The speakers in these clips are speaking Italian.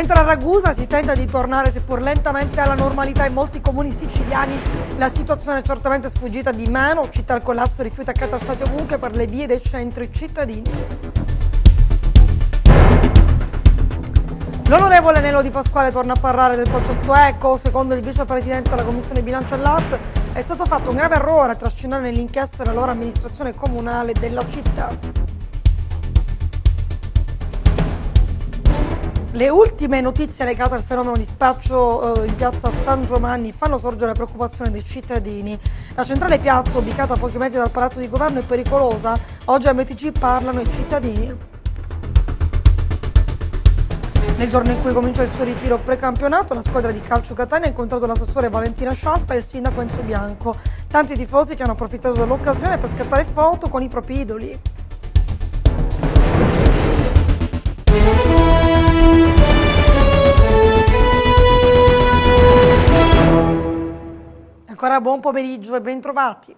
Mentre a Ragusa si tenta di tornare seppur lentamente alla normalità in molti comuni siciliani, la situazione è certamente sfuggita di mano, città al collasso rifiuta catastati ovunque per le vie dei centri cittadini. L'onorevole Nello Di Pasquale torna a parlare del processo ECO, secondo il vicepresidente della Commissione Bilancio e è stato fatto un grave errore trascinare nell'inchiesta la loro amministrazione comunale della città. Le ultime notizie legate al fenomeno di spaccio eh, in piazza San Giovanni fanno sorgere la preoccupazione dei cittadini. La centrale piazza, ubicata a pochi metri dal palazzo di governo, è pericolosa. Oggi a MTG parlano i cittadini. Nel giorno in cui comincia il suo ritiro precampionato, la squadra di calcio Catania ha incontrato l'assessore Valentina Scialpa e il sindaco Enzo Bianco. Tanti tifosi che hanno approfittato dell'occasione per scattare foto con i propri idoli. Ancora buon pomeriggio e bentrovati.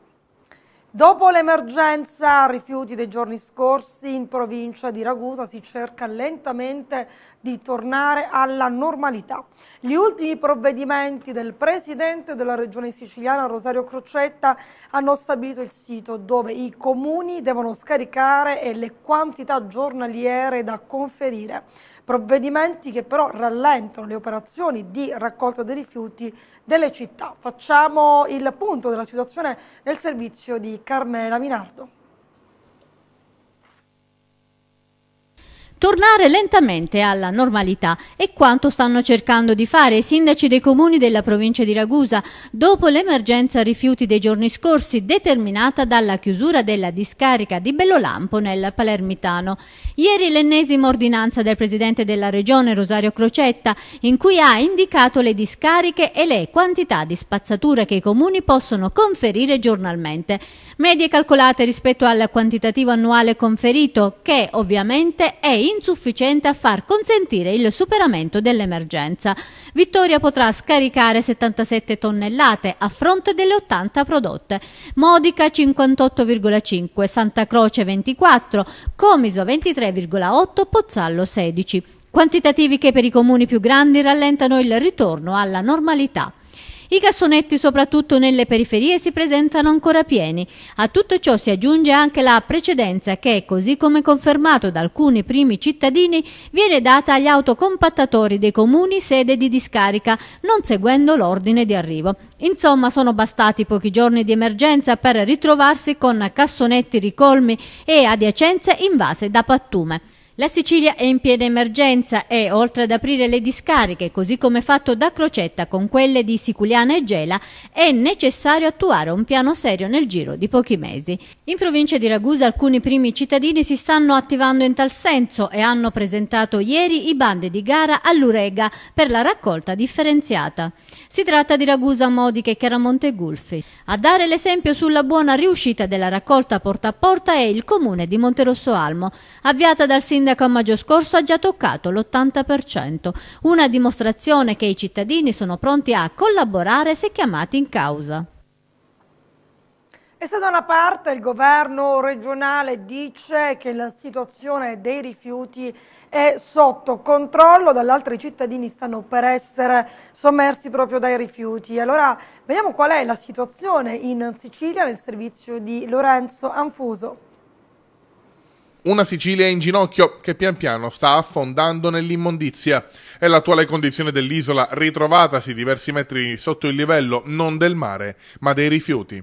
Dopo l'emergenza rifiuti dei giorni scorsi in provincia di Ragusa si cerca lentamente di tornare alla normalità. Gli ultimi provvedimenti del Presidente della Regione siciliana Rosario Crocetta hanno stabilito il sito dove i comuni devono scaricare e le quantità giornaliere da conferire provvedimenti che però rallentano le operazioni di raccolta dei rifiuti delle città. Facciamo il punto della situazione nel servizio di Carmela Minardo. Tornare lentamente alla normalità è quanto stanno cercando di fare i sindaci dei comuni della provincia di Ragusa dopo l'emergenza rifiuti dei giorni scorsi determinata dalla chiusura della discarica di Bellolampo nel Palermitano. Ieri l'ennesima ordinanza del presidente della regione Rosario Crocetta in cui ha indicato le discariche e le quantità di spazzatura che i comuni possono conferire giornalmente. Medie calcolate rispetto al quantitativo annuale conferito che ovviamente è in insufficiente a far consentire il superamento dell'emergenza. Vittoria potrà scaricare 77 tonnellate a fronte delle 80 prodotte, Modica 58,5, Santa Croce 24, Comiso 23,8, Pozzallo 16. Quantitativi che per i comuni più grandi rallentano il ritorno alla normalità. I cassonetti, soprattutto nelle periferie, si presentano ancora pieni. A tutto ciò si aggiunge anche la precedenza che, così come confermato da alcuni primi cittadini, viene data agli autocompattatori dei comuni sede di discarica, non seguendo l'ordine di arrivo. Insomma, sono bastati pochi giorni di emergenza per ritrovarsi con cassonetti ricolmi e adiacenze invase da pattume. La Sicilia è in piena emergenza e, oltre ad aprire le discariche, così come fatto da Crocetta con quelle di Siculiana e Gela, è necessario attuare un piano serio nel giro di pochi mesi. In provincia di Ragusa alcuni primi cittadini si stanno attivando in tal senso e hanno presentato ieri i bandi di gara all'Urega per la raccolta differenziata. Si tratta di Ragusa, Modica e Chiaramonte Gulfi. A dare l'esempio sulla buona riuscita della raccolta porta a porta è il comune di Monterosso Almo, avviata dal sindaco a maggio scorso ha già toccato l'80%, una dimostrazione che i cittadini sono pronti a collaborare se chiamati in causa. E se da una parte il governo regionale dice che la situazione dei rifiuti è sotto controllo, dall'altra i cittadini stanno per essere sommersi proprio dai rifiuti. Allora vediamo qual è la situazione in Sicilia nel servizio di Lorenzo Anfuso. Una Sicilia in ginocchio che pian piano sta affondando nell'immondizia. È l'attuale condizione dell'isola, ritrovatasi diversi metri sotto il livello non del mare, ma dei rifiuti.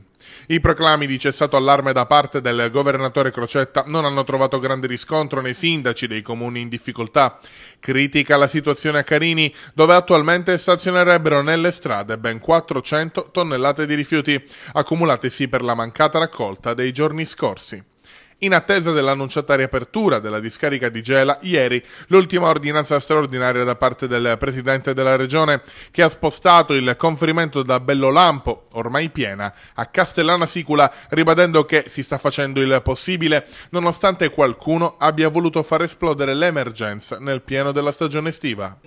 I proclami di cessato allarme da parte del governatore Crocetta non hanno trovato grande riscontro nei sindaci dei comuni in difficoltà. Critica la situazione a Carini, dove attualmente stazionerebbero nelle strade ben 400 tonnellate di rifiuti, accumulatesi per la mancata raccolta dei giorni scorsi. In attesa dell'annunciata riapertura della discarica di Gela, ieri l'ultima ordinanza straordinaria da parte del Presidente della Regione che ha spostato il conferimento da Bellolampo, ormai piena, a Castellana Sicula, ribadendo che si sta facendo il possibile nonostante qualcuno abbia voluto far esplodere l'emergenza nel pieno della stagione estiva.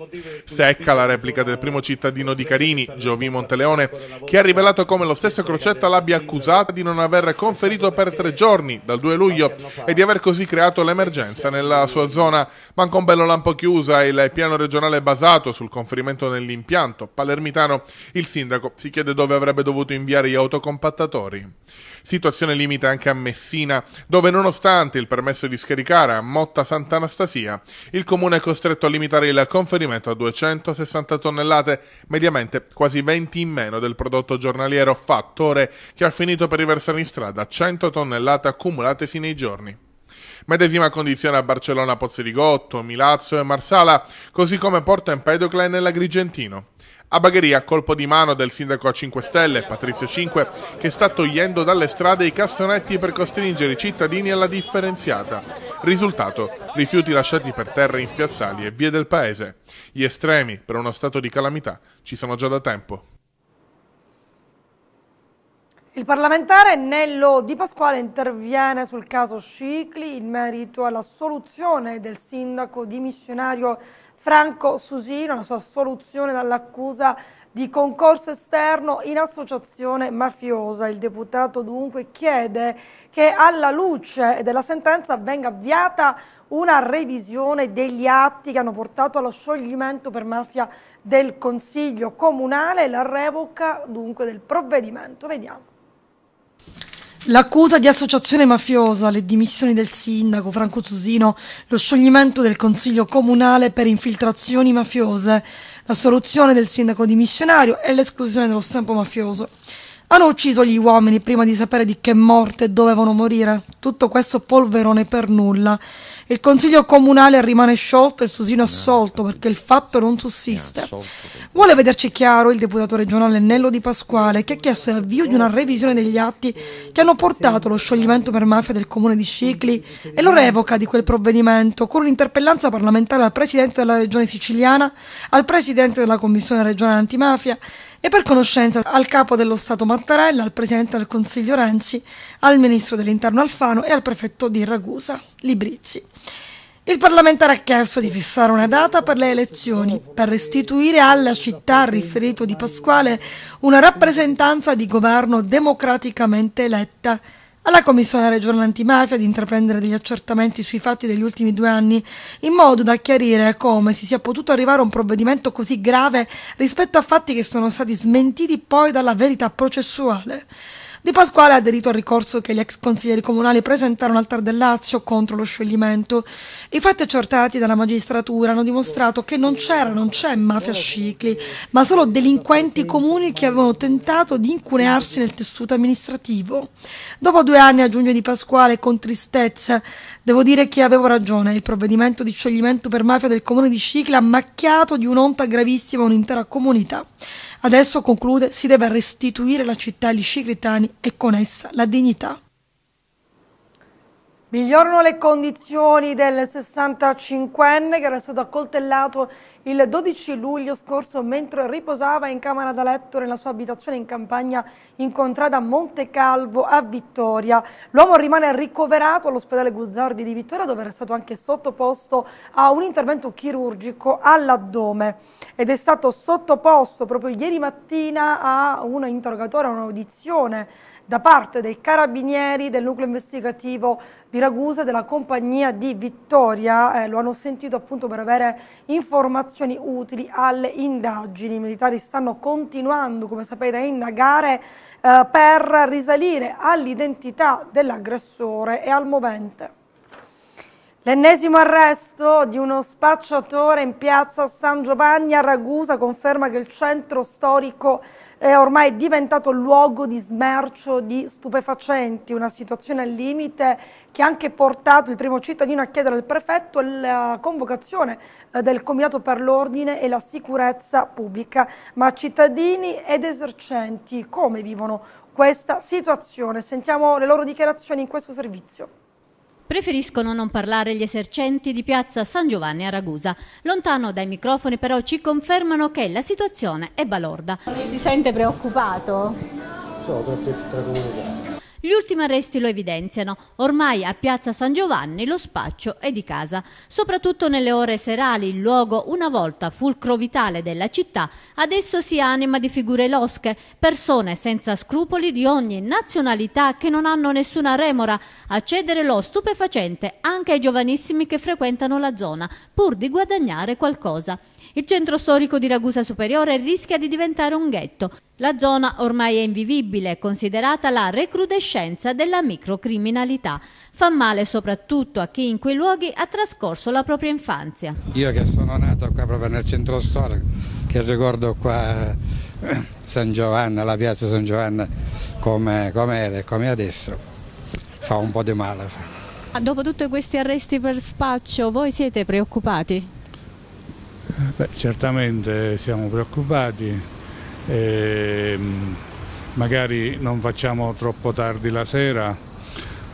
Secca la replica del primo cittadino di Carini, Giovi Monteleone, che ha rivelato come lo stesso Crocetta l'abbia accusata di non aver conferito per tre giorni, dal 2 luglio Bersaglio e di aver così creato l'emergenza nella sua zona. Manca un bello Mancombello Lampochiusa, il piano regionale basato sul conferimento nell'impianto palermitano, il sindaco si chiede dove avrebbe dovuto inviare gli autocompattatori. Situazione limite anche a Messina, dove nonostante il permesso di scaricare a Motta Sant'Anastasia, il comune è costretto a limitare il conferimento a 260 tonnellate, mediamente quasi 20 in meno del prodotto giornaliero fattore che ha finito per riversare in strada 100 tonnellate accumulatesi nei giorni. Medesima condizione a Barcellona Pozzi di Gotto, Milazzo e Marsala, così come Porto Empedocle nell'Agrigentino. A Bagheria, colpo di mano del sindaco a 5 Stelle, Patrizio 5, che sta togliendo dalle strade i cassonetti per costringere i cittadini alla differenziata. Risultato, rifiuti lasciati per terra in spiazzali e vie del paese. Gli estremi, per uno stato di calamità, ci sono già da tempo. Il parlamentare Nello Di Pasquale interviene sul caso Scicli in merito alla soluzione del sindaco dimissionario Franco Susino, la sua assoluzione dall'accusa di concorso esterno in associazione mafiosa. Il deputato dunque chiede che alla luce della sentenza venga avviata una revisione degli atti che hanno portato allo scioglimento per mafia del Consiglio Comunale e la revoca dunque del provvedimento. Vediamo. L'accusa di associazione mafiosa, le dimissioni del sindaco Franco Susino, lo scioglimento del consiglio comunale per infiltrazioni mafiose, la soluzione del sindaco dimissionario e l'esclusione dello stampo mafioso. Hanno ucciso gli uomini prima di sapere di che morte dovevano morire. Tutto questo polverone per nulla. Il consiglio comunale rimane sciolto e il susino eh, assolto perché il fatto non eh, sussiste. Vuole vederci chiaro il deputato regionale Nello Di Pasquale che ha chiesto l'avvio di una revisione degli atti che hanno portato allo scioglimento per mafia del comune di Scicli e lo revoca di quel provvedimento con un'interpellanza parlamentare al presidente della regione siciliana, al presidente della commissione regionale antimafia e per conoscenza al capo dello Stato Mattarella, al Presidente del Consiglio Renzi, al Ministro dell'Interno Alfano e al Prefetto di Ragusa, Librizzi. Il parlamentare ha chiesto di fissare una data per le elezioni, per restituire alla città, riferito di Pasquale, una rappresentanza di governo democraticamente eletta alla Commissione regionale antimafia di intraprendere degli accertamenti sui fatti degli ultimi due anni in modo da chiarire come si sia potuto arrivare a un provvedimento così grave rispetto a fatti che sono stati smentiti poi dalla verità processuale. Di Pasquale ha aderito al ricorso che gli ex consiglieri comunali presentarono al Tar del Lazio contro lo scioglimento. I fatti accertati dalla magistratura hanno dimostrato che non c'era, non c'è mafia scicli, ma solo delinquenti comuni che avevano tentato di incunearsi nel tessuto amministrativo. Dopo due anni aggiunge Di Pasquale con tristezza, devo dire che avevo ragione, il provvedimento di scioglimento per mafia del comune di Scicli ha macchiato di un'onta gravissima un'intera comunità. Adesso, conclude, si deve restituire la città agli sciclitani e con essa la dignità. Migliorano le condizioni del 65enne che era stato accoltellato il 12 luglio scorso mentre riposava in camera da letto nella sua abitazione in campagna in contrada Monte Calvo a Vittoria. L'uomo rimane ricoverato all'ospedale Guzzardi di Vittoria dove era stato anche sottoposto a un intervento chirurgico all'addome ed è stato sottoposto proprio ieri mattina a un interrogatorio, a un'audizione da parte dei carabinieri del nucleo investigativo di Ragusa e della compagnia di Vittoria. Eh, lo hanno sentito appunto per avere informazioni utili alle indagini. I militari stanno continuando, come sapete, a indagare eh, per risalire all'identità dell'aggressore e al movente. L'ennesimo arresto di uno spacciatore in piazza San Giovanni a Ragusa conferma che il centro storico è ormai diventato luogo di smercio di stupefacenti, una situazione al limite che ha anche portato il primo cittadino a chiedere al prefetto la convocazione eh, del Comitato per l'Ordine e la Sicurezza Pubblica. Ma cittadini ed esercenti come vivono questa situazione? Sentiamo le loro dichiarazioni in questo servizio. Preferiscono non parlare gli esercenti di piazza San Giovanni a Ragusa. Lontano dai microfoni però ci confermano che la situazione è balorda. Si sente preoccupato? Sono troppo stracomunicato. Gli ultimi arresti lo evidenziano. Ormai a Piazza San Giovanni lo spaccio è di casa. Soprattutto nelle ore serali, il luogo, una volta fulcro vitale della città, adesso si anima di figure losche, persone senza scrupoli di ogni nazionalità che non hanno nessuna remora a cedere lo stupefacente anche ai giovanissimi che frequentano la zona, pur di guadagnare qualcosa. Il centro storico di Ragusa Superiore rischia di diventare un ghetto. La zona ormai è invivibile, considerata la recrudescenza della microcriminalità. Fa male soprattutto a chi in quei luoghi ha trascorso la propria infanzia. Io che sono nato qua proprio nel centro storico, che ricordo qua eh, San Giovanni, la piazza San Giovanni, come, come era e come adesso, fa un po' di male. Dopo tutti questi arresti per spaccio, voi siete preoccupati? Beh, certamente siamo preoccupati, ehm, magari non facciamo troppo tardi la sera,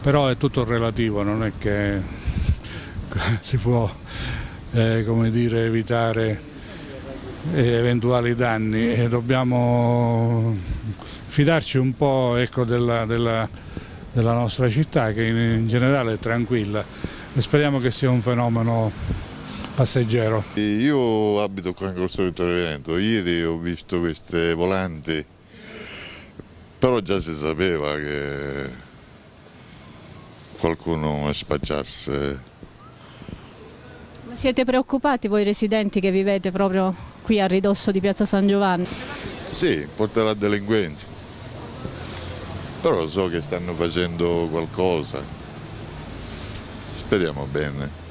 però è tutto relativo, non è che si può eh, dire, evitare eh, eventuali danni e dobbiamo fidarci un po' ecco, della, della, della, nostra città che in, in generale è tranquilla e speriamo che sia un fenomeno passeggero. Io abito qua in Corso del Veneto, ieri ho visto queste volanti, però già si sapeva che qualcuno spacciasse. Ma siete preoccupati voi residenti che vivete proprio qui a ridosso di Piazza San Giovanni? Sì, porterà delinquenza, però so che stanno facendo qualcosa, speriamo bene.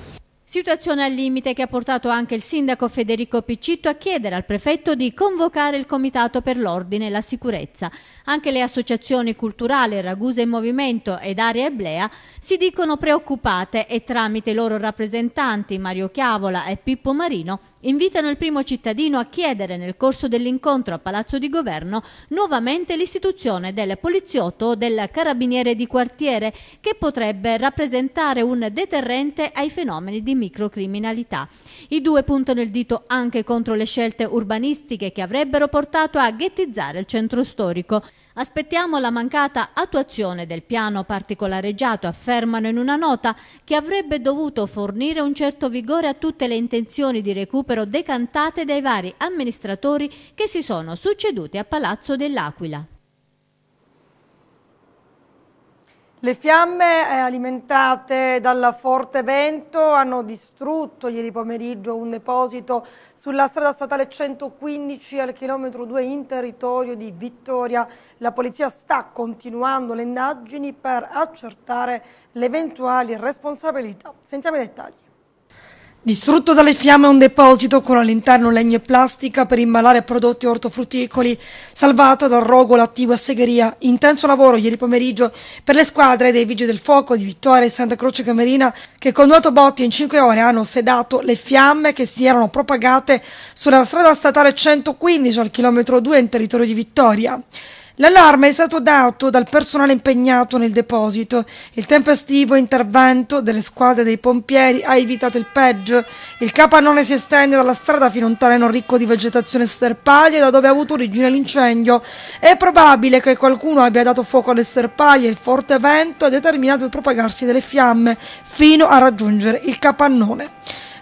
Situazione al limite che ha portato anche il sindaco Federico Piccitto a chiedere al prefetto di convocare il Comitato per l'Ordine e la Sicurezza. Anche le associazioni culturali Ragusa in Movimento ed Area Eblea si dicono preoccupate e tramite i loro rappresentanti Mario Chiavola e Pippo Marino invitano il primo cittadino a chiedere nel corso dell'incontro a Palazzo di Governo nuovamente l'istituzione del poliziotto o del carabiniere di quartiere che potrebbe rappresentare un deterrente ai fenomeni di microcriminalità. I due puntano il dito anche contro le scelte urbanistiche che avrebbero portato a ghettizzare il centro storico. Aspettiamo la mancata attuazione del piano particolareggiato, affermano in una nota che avrebbe dovuto fornire un certo vigore a tutte le intenzioni di recupero decantate dai vari amministratori che si sono succeduti a Palazzo dell'Aquila. Le fiamme eh, alimentate dal forte vento hanno distrutto ieri pomeriggio un deposito sulla strada statale 115 al chilometro 2 in territorio di Vittoria la polizia sta continuando le indagini per accertare le eventuali responsabilità. Sentiamo i dettagli. Distrutto dalle fiamme un deposito con all'interno legno e plastica per imballare prodotti ortofrutticoli, salvata dal rogo l'attiva segheria. Intenso lavoro ieri pomeriggio per le squadre dei Vigili del Fuoco di Vittoria e Santa Croce Camerina che con nuoto botti in 5 ore hanno sedato le fiamme che si erano propagate sulla strada statale 115 al chilometro 2 in territorio di Vittoria. L'allarme è stato dato dal personale impegnato nel deposito. Il tempestivo intervento delle squadre dei pompieri ha evitato il peggio. Il capannone si estende dalla strada fino a un terreno ricco di vegetazione sterpaglia da dove ha avuto origine l'incendio. È probabile che qualcuno abbia dato fuoco alle sterpaglie. Il forte vento ha determinato il propagarsi delle fiamme fino a raggiungere il capannone.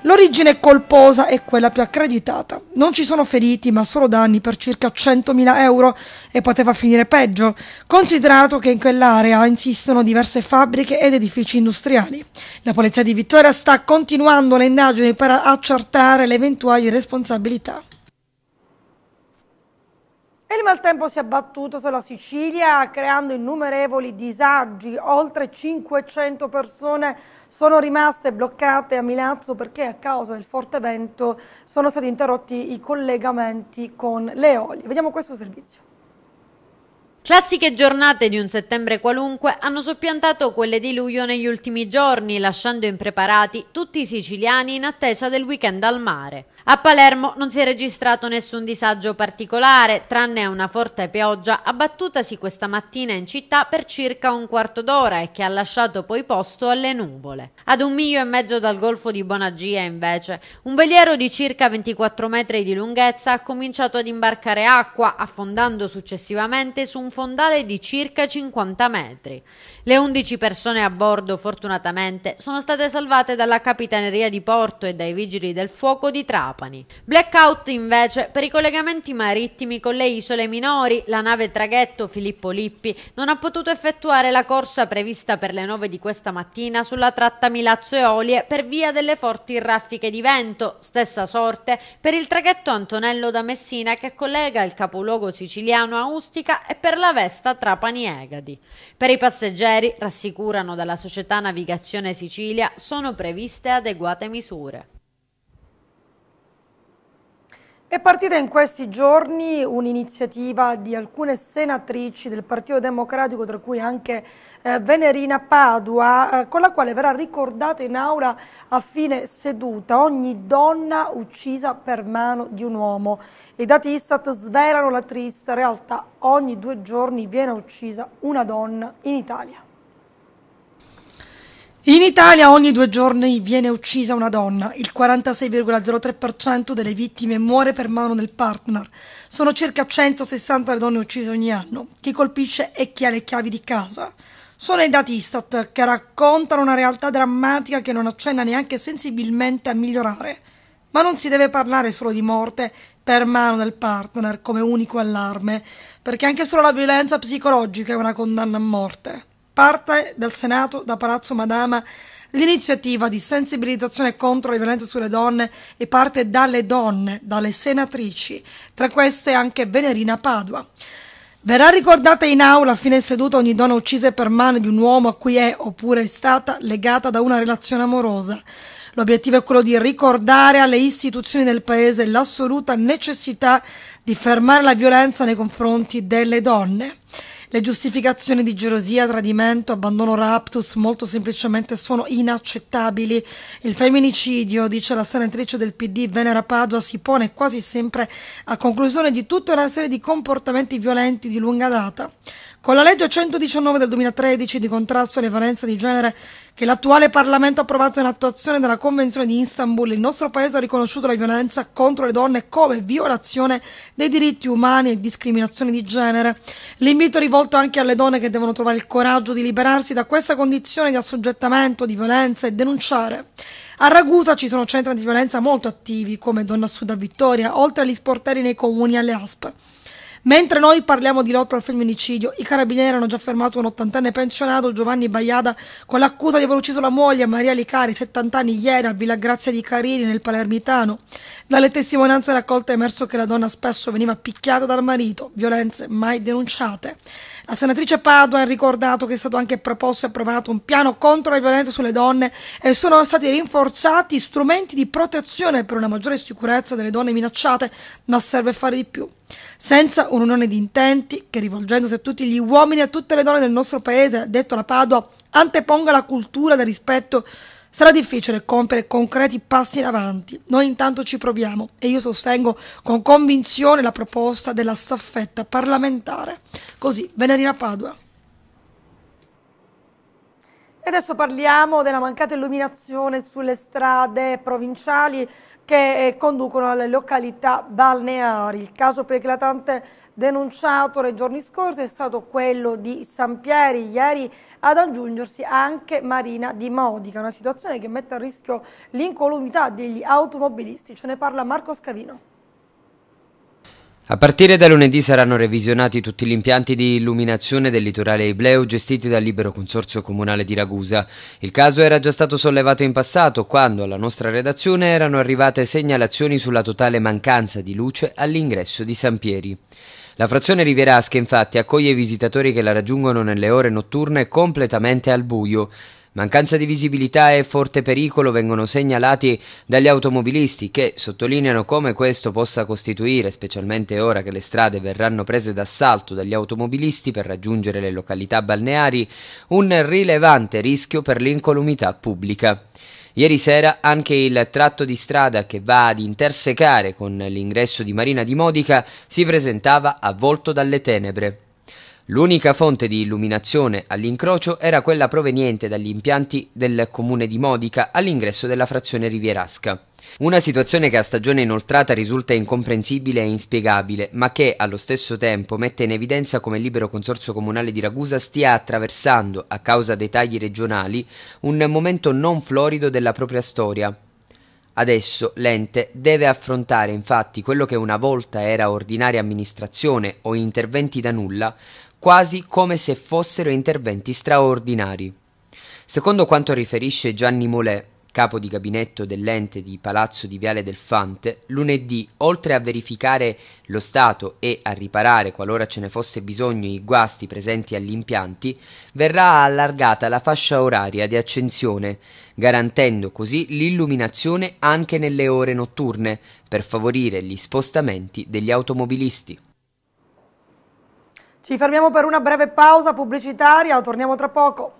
L'origine colposa è quella più accreditata. Non ci sono feriti, ma solo danni per circa 100.000 euro e poteva finire peggio, considerato che in quell'area insistono diverse fabbriche ed edifici industriali. La polizia di Vittoria sta continuando le indagini per accertare le eventuali responsabilità. Il maltempo si è abbattuto sulla Sicilia creando innumerevoli disagi. Oltre 500 persone sono rimaste bloccate a Milazzo perché a causa del forte vento sono stati interrotti i collegamenti con le eolie. Vediamo questo servizio. Classiche giornate di un settembre qualunque hanno soppiantato quelle di luglio negli ultimi giorni, lasciando impreparati tutti i siciliani in attesa del weekend al mare. A Palermo non si è registrato nessun disagio particolare, tranne una forte pioggia abbattutasi questa mattina in città per circa un quarto d'ora e che ha lasciato poi posto alle nuvole. Ad un miglio e mezzo dal golfo di Bonagia, invece, un veliero di circa 24 metri di lunghezza ha cominciato ad imbarcare acqua, affondando successivamente su un fondale di circa 50 metri. Le 11 persone a bordo, fortunatamente, sono state salvate dalla Capitaneria di Porto e dai Vigili del Fuoco di Trapani. Trapani. Blackout invece per i collegamenti marittimi con le isole minori, la nave traghetto Filippo Lippi non ha potuto effettuare la corsa prevista per le 9 di questa mattina sulla tratta Milazzo eolie per via delle forti raffiche di vento, stessa sorte per il traghetto Antonello da Messina che collega il capoluogo siciliano a Ustica e per la Vesta Trapani Egadi. Per i passeggeri, rassicurano dalla società Navigazione Sicilia, sono previste adeguate misure. È partita in questi giorni un'iniziativa di alcune senatrici del Partito Democratico, tra cui anche eh, Venerina Padua, eh, con la quale verrà ricordata in aula a fine seduta ogni donna uccisa per mano di un uomo. I dati Istat svelano la triste realtà, ogni due giorni viene uccisa una donna in Italia. In Italia ogni due giorni viene uccisa una donna, il 46,03% delle vittime muore per mano del partner. Sono circa 160 le donne uccise ogni anno. Chi colpisce è chi ha le chiavi di casa. Sono i dati Istat che raccontano una realtà drammatica che non accenna neanche sensibilmente a migliorare. Ma non si deve parlare solo di morte per mano del partner come unico allarme, perché anche solo la violenza psicologica è una condanna a morte. Parte dal Senato, da Palazzo Madama, l'iniziativa di sensibilizzazione contro le violenze sulle donne e parte dalle donne, dalle senatrici, tra queste anche Venerina Padua. Verrà ricordata in aula a fine seduta ogni donna uccisa per mano di un uomo a cui è oppure è stata legata da una relazione amorosa. L'obiettivo è quello di ricordare alle istituzioni del Paese l'assoluta necessità di fermare la violenza nei confronti delle donne. Le giustificazioni di gelosia, tradimento, abbandono raptus molto semplicemente sono inaccettabili. Il femminicidio, dice la senatrice del PD Venera Padua, si pone quasi sempre a conclusione di tutta una serie di comportamenti violenti di lunga data con la legge 119 del 2013 di contrasto alle violenze di genere che l'attuale Parlamento ha approvato in attuazione della Convenzione di Istanbul, il nostro Paese ha riconosciuto la violenza contro le donne come violazione dei diritti umani e discriminazione di genere. L'invito è rivolto anche alle donne che devono trovare il coraggio di liberarsi da questa condizione di assoggettamento, di violenza e denunciare. A Ragusa ci sono centri di violenza molto attivi come Donna Sud a Vittoria, oltre agli sportelli nei comuni e alle ASP. Mentre noi parliamo di lotta al femminicidio, i carabinieri hanno già fermato un 80enne pensionato, Giovanni Baiada, con l'accusa di aver ucciso la moglie, Maria Licari, 70 anni, ieri a Villa Grazia di Carini, nel Palermitano. Dalle testimonianze raccolte è emerso che la donna spesso veniva picchiata dal marito, violenze mai denunciate. La senatrice Padua ha ricordato che è stato anche proposto e approvato un piano contro la violenza sulle donne e sono stati rinforzati strumenti di protezione per una maggiore sicurezza delle donne minacciate, ma serve fare di più. Senza un'unione di intenti che, rivolgendosi a tutti gli uomini e a tutte le donne del nostro paese, ha detto la Padua, anteponga la cultura del rispetto Sarà difficile compiere concreti passi in avanti, noi intanto ci proviamo e io sostengo con convinzione la proposta della staffetta parlamentare. Così, Venerina Padua. E adesso parliamo della mancata illuminazione sulle strade provinciali che eh, conducono alle località balneari. Il caso più eclatante è denunciato nei giorni scorsi è stato quello di Sampieri, ieri ad aggiungersi anche Marina di Modica, una situazione che mette a rischio l'incolumità degli automobilisti. Ce ne parla Marco Scavino. A partire da lunedì saranno revisionati tutti gli impianti di illuminazione del litorale Ibleo gestiti dal libero consorzio comunale di Ragusa. Il caso era già stato sollevato in passato quando alla nostra redazione erano arrivate segnalazioni sulla totale mancanza di luce all'ingresso di San Pieri. La frazione rivierasca infatti accoglie i visitatori che la raggiungono nelle ore notturne completamente al buio. Mancanza di visibilità e forte pericolo vengono segnalati dagli automobilisti che sottolineano come questo possa costituire, specialmente ora che le strade verranno prese d'assalto dagli automobilisti per raggiungere le località balneari, un rilevante rischio per l'incolumità pubblica. Ieri sera anche il tratto di strada che va ad intersecare con l'ingresso di Marina di Modica si presentava avvolto dalle tenebre. L'unica fonte di illuminazione all'incrocio era quella proveniente dagli impianti del comune di Modica all'ingresso della frazione Rivierasca. Una situazione che a stagione inoltrata risulta incomprensibile e inspiegabile, ma che allo stesso tempo mette in evidenza come il libero consorzio comunale di Ragusa stia attraversando, a causa dei tagli regionali, un momento non florido della propria storia. Adesso l'ente deve affrontare infatti quello che una volta era ordinaria amministrazione o interventi da nulla, quasi come se fossero interventi straordinari. Secondo quanto riferisce Gianni Molè, capo di gabinetto dell'ente di Palazzo di Viale del Fante, lunedì, oltre a verificare lo stato e a riparare, qualora ce ne fosse bisogno, i guasti presenti agli impianti, verrà allargata la fascia oraria di accensione, garantendo così l'illuminazione anche nelle ore notturne, per favorire gli spostamenti degli automobilisti. Ci fermiamo per una breve pausa pubblicitaria, torniamo tra poco.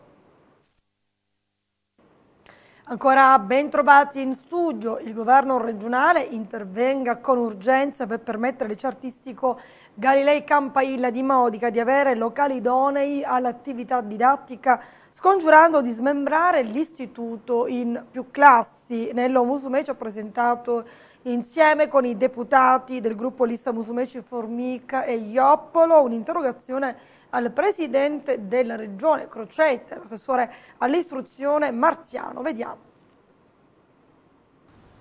Ancora ben trovati in studio, il governo regionale intervenga con urgenza per permettere al artistico Galilei Campailla di Modica di avere locali idonei all'attività didattica, scongiurando di smembrare l'istituto in più classi. Nello Musumeci ci ha presentato insieme con i deputati del gruppo Lista Musumeci Formica e Ioppolo, un'interrogazione al presidente della regione Crocetta, l'assessore all'istruzione Marziano. Vediamo.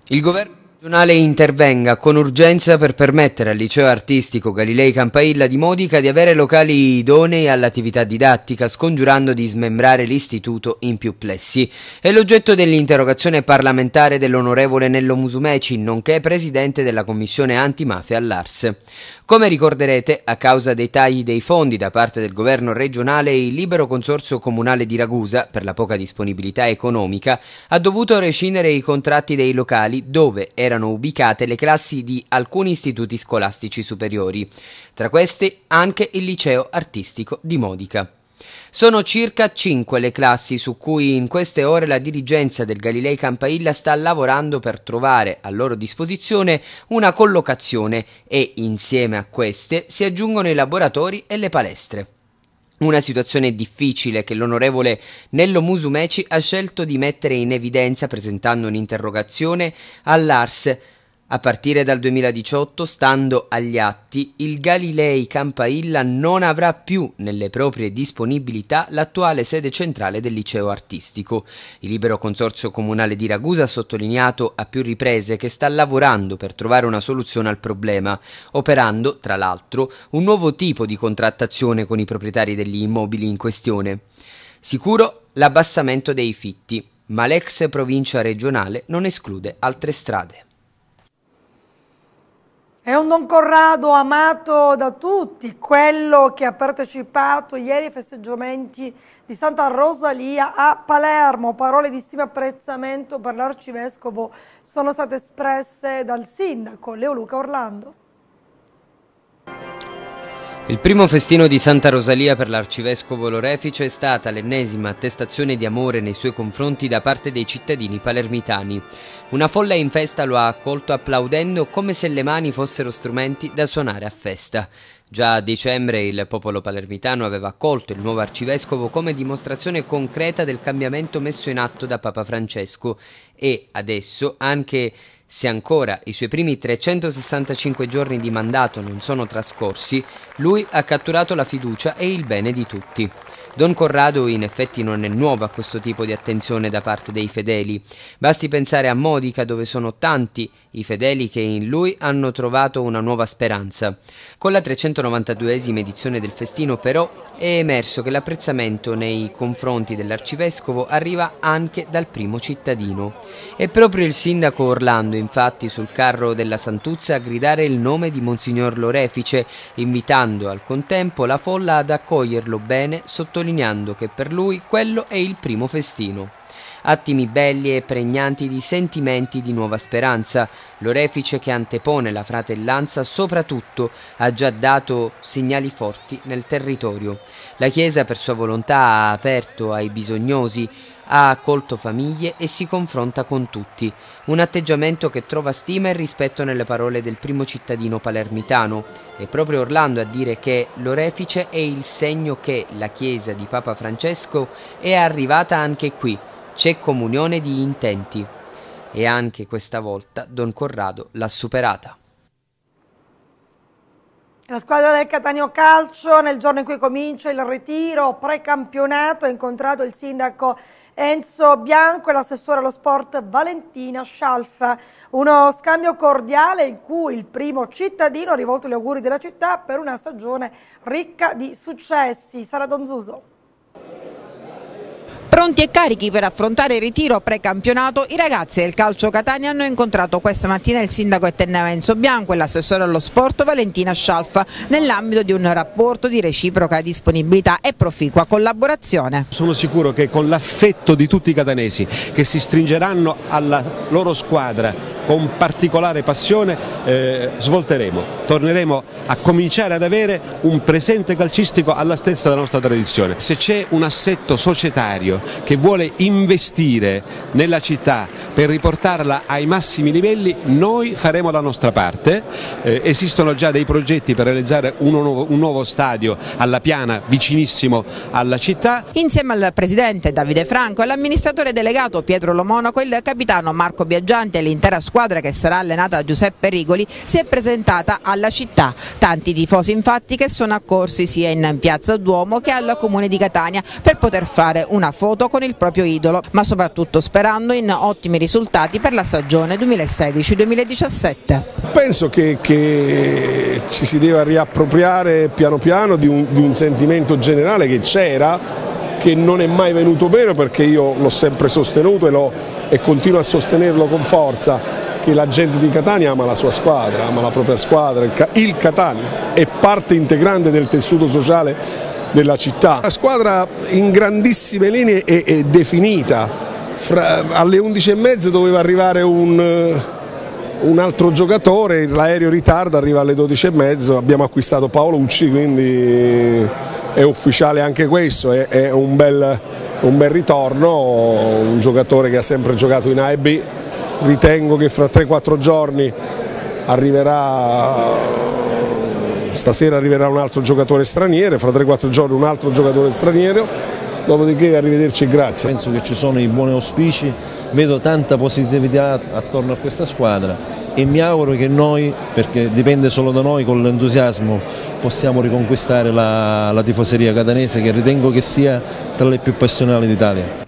Il governo Regionale intervenga con urgenza per permettere al liceo artistico Galilei Campailla di Modica di avere locali idonei all'attività didattica, scongiurando di smembrare l'istituto in più plessi. È l'oggetto dell'interrogazione parlamentare dell'onorevole Nello Musumeci, nonché presidente della commissione antimafia all'Ars. Come ricorderete, a causa dei tagli dei fondi da parte del governo regionale, il libero consorzio comunale di Ragusa, per la poca disponibilità economica, ha dovuto rescindere i contratti dei locali dove era erano ubicate le classi di alcuni istituti scolastici superiori, tra queste anche il liceo artistico di Modica. Sono circa 5 le classi su cui in queste ore la dirigenza del Galilei Campailla sta lavorando per trovare a loro disposizione una collocazione e insieme a queste si aggiungono i laboratori e le palestre. Una situazione difficile che l'onorevole Nello Musumeci ha scelto di mettere in evidenza presentando un'interrogazione all'ARS a partire dal 2018, stando agli atti, il Galilei Campailla non avrà più nelle proprie disponibilità l'attuale sede centrale del liceo artistico. Il libero consorzio comunale di Ragusa ha sottolineato a più riprese che sta lavorando per trovare una soluzione al problema, operando, tra l'altro, un nuovo tipo di contrattazione con i proprietari degli immobili in questione. Sicuro l'abbassamento dei fitti, ma l'ex provincia regionale non esclude altre strade. È un Don Corrado amato da tutti, quello che ha partecipato ieri ai festeggiamenti di Santa Rosalia a Palermo. Parole di stima e apprezzamento per l'arcivescovo sono state espresse dal sindaco Leoluca Orlando. Il primo festino di Santa Rosalia per l'arcivescovo Lorefice è stata l'ennesima attestazione di amore nei suoi confronti da parte dei cittadini palermitani. Una folla in festa lo ha accolto applaudendo come se le mani fossero strumenti da suonare a festa. Già a dicembre il popolo palermitano aveva accolto il nuovo arcivescovo come dimostrazione concreta del cambiamento messo in atto da Papa Francesco e adesso anche se ancora i suoi primi 365 giorni di mandato non sono trascorsi, lui ha catturato la fiducia e il bene di tutti. Don Corrado in effetti non è nuovo a questo tipo di attenzione da parte dei fedeli. Basti pensare a Modica dove sono tanti i fedeli che in lui hanno trovato una nuova speranza. Con la 392esima edizione del festino però è emerso che l'apprezzamento nei confronti dell'arcivescovo arriva anche dal primo cittadino. È proprio il sindaco Orlando infatti sul carro della Santuzza a gridare il nome di Monsignor Lorefice, invitando al contempo la folla ad accoglierlo bene sotto sottolineando che per lui quello è il primo festino. Attimi belli e pregnanti di sentimenti di nuova speranza, l'orefice che antepone la fratellanza soprattutto ha già dato segnali forti nel territorio. La Chiesa per sua volontà ha aperto ai bisognosi ha accolto famiglie e si confronta con tutti, un atteggiamento che trova stima e rispetto nelle parole del primo cittadino palermitano. È proprio Orlando a dire che l'orefice è il segno che la Chiesa di Papa Francesco è arrivata anche qui, c'è comunione di intenti. E anche questa volta Don Corrado l'ha superata. La squadra del Catania Calcio nel giorno in cui comincia il ritiro precampionato ha incontrato il sindaco Enzo Bianco e l'assessore allo sport Valentina Scialfa. Uno scambio cordiale in cui il primo cittadino ha rivolto gli auguri della città per una stagione ricca di successi. Sara Donzuso. Pronti e carichi per affrontare il ritiro pre-campionato, i ragazzi del calcio Catania hanno incontrato questa mattina il sindaco Eterneva Enzo Bianco e l'assessore allo sport Valentina Scialfa nell'ambito di un rapporto di reciproca disponibilità e proficua collaborazione. Sono sicuro che con l'affetto di tutti i catanesi che si stringeranno alla loro squadra con particolare passione eh, svolteremo, torneremo a cominciare ad avere un presente calcistico alla stessa della nostra tradizione. Se c'è un assetto societario che vuole investire nella città per riportarla ai massimi livelli, noi faremo la nostra parte, eh, esistono già dei progetti per realizzare un nuovo, un nuovo stadio alla piana vicinissimo alla città. Insieme al Presidente Davide Franco, all'amministratore delegato Pietro Lomonaco, il capitano Marco Biaggianti e l'intera scuola squadra che sarà allenata da Giuseppe Rigoli si è presentata alla città. Tanti tifosi infatti che sono accorsi sia in piazza Duomo che al comune di Catania per poter fare una foto con il proprio idolo, ma soprattutto sperando in ottimi risultati per la stagione 2016-2017. Penso che, che, ci si debba riappropriare piano piano di un, di un sentimento generale che c'era che non è mai venuto meno perché io l'ho sempre sostenuto e, lo, e continuo a sostenerlo con forza che la gente di Catania ama la sua squadra, ama la propria squadra, il Catania è parte integrante del tessuto sociale della città. La squadra in grandissime linee è, è definita, Fra, alle 11.30 doveva arrivare un, un altro giocatore, l'aereo ritarda, arriva alle 12.30, abbiamo acquistato Paolucci, quindi è ufficiale anche questo, è, è un, bel, un, bel, ritorno, un giocatore che ha sempre giocato in A e B, ritengo che fra 3-4 giorni arriverà, stasera arriverà un altro giocatore straniero, fra 3-4 giorni un altro giocatore straniero, dopodiché arrivederci e grazie. Penso che ci sono i buoni auspici, vedo tanta positività attorno a questa squadra e mi auguro che noi, perché dipende solo da noi, con l'entusiasmo possiamo riconquistare la, la tifoseria catanese che ritengo che sia tra le più passionali d'Italia.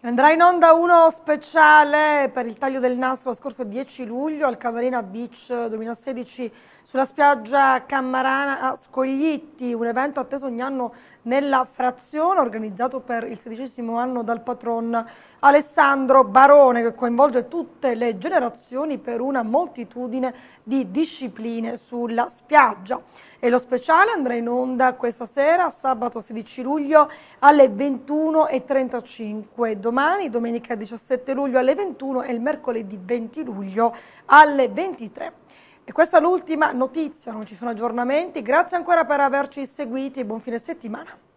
Andrà in onda uno speciale per il taglio del nastro lo scorso 10 luglio al Camarina Beach 2016 sulla spiaggia Cammarana a Scoglitti, un evento atteso ogni anno nella frazione organizzato per il sedicesimo anno dal patron Alessandro Barone che coinvolge tutte le generazioni per una moltitudine di discipline sulla spiaggia. E lo speciale andrà in onda questa sera, sabato 16 luglio alle 21.35, domani domenica 17 luglio alle 21 e il mercoledì 20 luglio alle 23. E questa è l'ultima notizia, non ci sono aggiornamenti. Grazie ancora per averci seguiti e buon fine settimana.